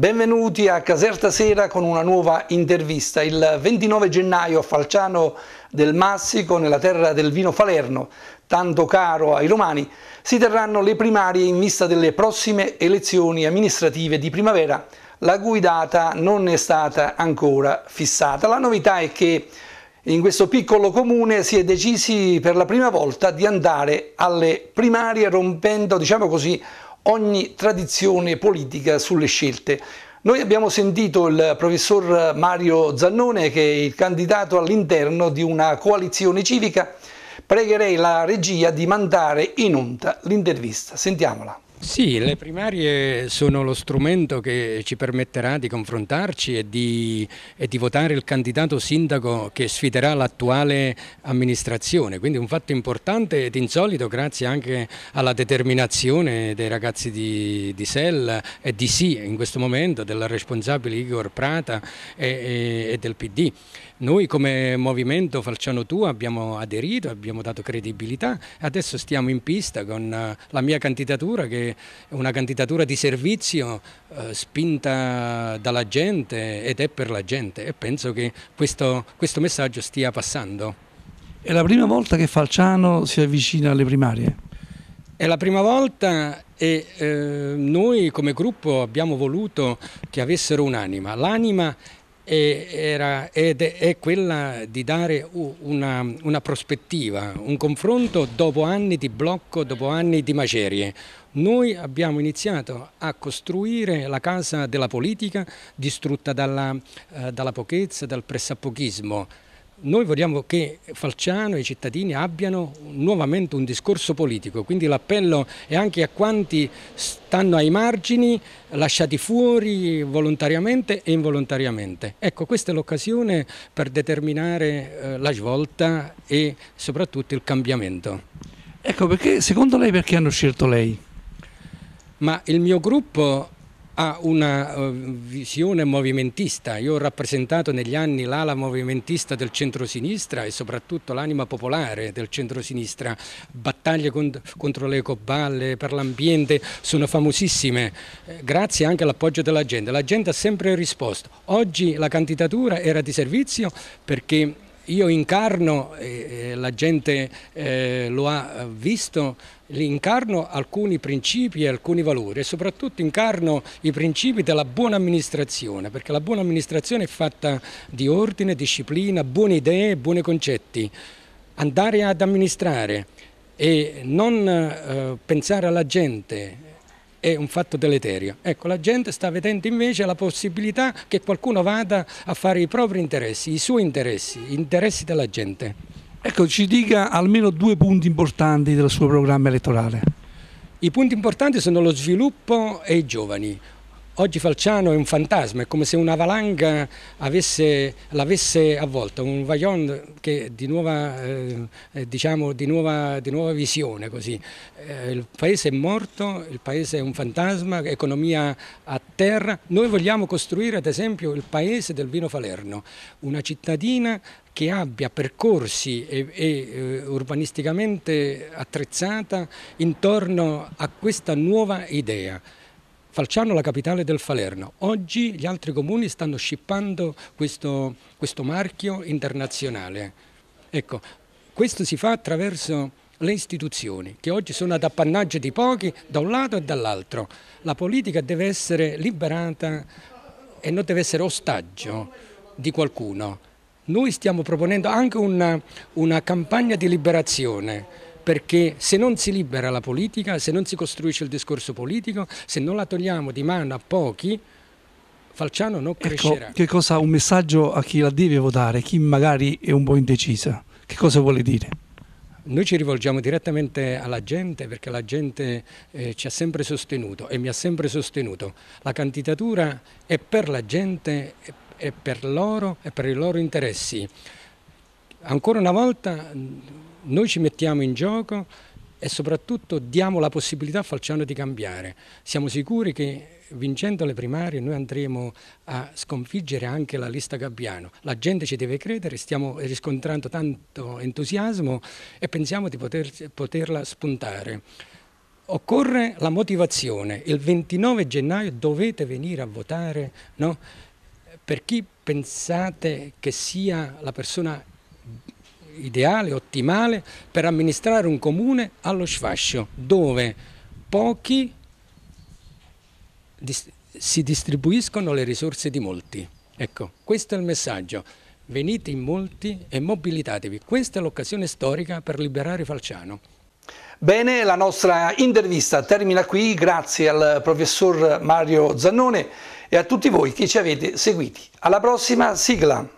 Benvenuti a Caserta Sera con una nuova intervista. Il 29 gennaio a Falciano del Massico, nella terra del vino Falerno, tanto caro ai romani, si terranno le primarie in vista delle prossime elezioni amministrative di primavera, la cui data non è stata ancora fissata. La novità è che in questo piccolo comune si è decisi per la prima volta di andare alle primarie rompendo, diciamo così, ogni tradizione politica sulle scelte. Noi abbiamo sentito il professor Mario Zannone che è il candidato all'interno di una coalizione civica. Pregherei la regia di mandare in onta l'intervista. Sentiamola. Sì, le primarie sono lo strumento che ci permetterà di confrontarci e di, e di votare il candidato sindaco che sfiderà l'attuale amministrazione, quindi un fatto importante ed insolito grazie anche alla determinazione dei ragazzi di, di SEL e di SI in questo momento, della responsabile Igor Prata e, e, e del PD. Noi come Movimento Falciano Tu abbiamo aderito, abbiamo dato credibilità, adesso stiamo in pista con la mia candidatura che una candidatura di servizio eh, spinta dalla gente ed è per la gente e penso che questo, questo messaggio stia passando. È la prima volta che Falciano si avvicina alle primarie? È la prima volta e eh, noi come gruppo abbiamo voluto che avessero un'anima. L'anima era, ed è quella di dare una, una, prospettiva, un confronto dopo anni di blocco, dopo anni di macerie. Noi abbiamo iniziato a costruire la casa della politica distrutta dalla, eh, dalla pochezza, dal pressappochismo. Noi vogliamo che Falciano e i cittadini abbiano nuovamente un discorso politico, quindi l'appello è anche a quanti stanno ai margini, lasciati fuori volontariamente e involontariamente. Ecco, questa è l'occasione per determinare eh, la svolta e soprattutto il cambiamento. Ecco, perché secondo lei perché hanno scelto lei? Ma il mio gruppo ha una eh, visione movimentista. Io ho rappresentato negli anni l'ala movimentista del centrosinistra e soprattutto l'anima popolare del centrosinistra. Battaglie contro le ecoballe, per l'ambiente, sono famosissime, eh, grazie anche all'appoggio della gente. La gente ha sempre risposto. Oggi la candidatura era di servizio perché io incarno, eh, la gente eh, lo ha visto, incarno alcuni principi e alcuni valori e soprattutto incarno i principi della buona amministrazione, perché la buona amministrazione è fatta di ordine, disciplina, buone idee, buoni concetti. Andare ad amministrare e non eh, pensare alla gente, è un fatto deleterio. Ecco, la gente sta vedendo invece la possibilità che qualcuno vada a fare i propri interessi, i suoi interessi, gli interessi della gente. Ecco, ci dica almeno due punti importanti del suo programma elettorale. I punti importanti sono lo sviluppo e i giovani. Oggi Falciano è un fantasma, è come se una valanga l'avesse avvolta, un vaglion di nuova, eh, diciamo, di nuova, di nuova visione. Eh, il paese è morto, il paese è un fantasma, economia a terra. Noi vogliamo costruire ad esempio il paese del vino Falerno, una cittadina che abbia percorsi e, e uh, urbanisticamente attrezzata intorno a questa nuova idea. Falciano la capitale del Falerno. Oggi gli altri comuni stanno scippando questo, questo marchio internazionale. Ecco, questo si fa attraverso le istituzioni, che oggi sono ad appannaggio di pochi da un lato e dall'altro. La politica deve essere liberata e non deve essere ostaggio di qualcuno. Noi stiamo proponendo anche una, una campagna di liberazione perché se non si libera la politica, se non si costruisce il discorso politico, se non la togliamo di mano a pochi, Falciano non ecco, crescerà. Ecco, che cosa, un messaggio a chi la deve votare, chi magari è un po' indecisa, che cosa vuole dire? Noi ci rivolgiamo direttamente alla gente perché la gente eh, ci ha sempre sostenuto e mi ha sempre sostenuto. La candidatura è per la gente, è per loro e per i loro interessi. Ancora una volta noi ci mettiamo in gioco e soprattutto diamo la possibilità a Falciano di cambiare. Siamo sicuri che vincendo le primarie noi andremo a sconfiggere anche la lista Gabbiano. La gente ci deve credere, stiamo riscontrando tanto entusiasmo e pensiamo di poter, poterla spuntare. Occorre la motivazione, il 29 gennaio dovete venire a votare no? per chi pensate che sia la persona ideale, ottimale per amministrare un comune allo sfascio dove pochi si distribuiscono le risorse di molti. Ecco, questo è il messaggio. Venite in molti e mobilitatevi. Questa è l'occasione storica per liberare Falciano. Bene, la nostra intervista termina qui. Grazie al professor Mario Zannone e a tutti voi che ci avete seguiti. Alla prossima sigla!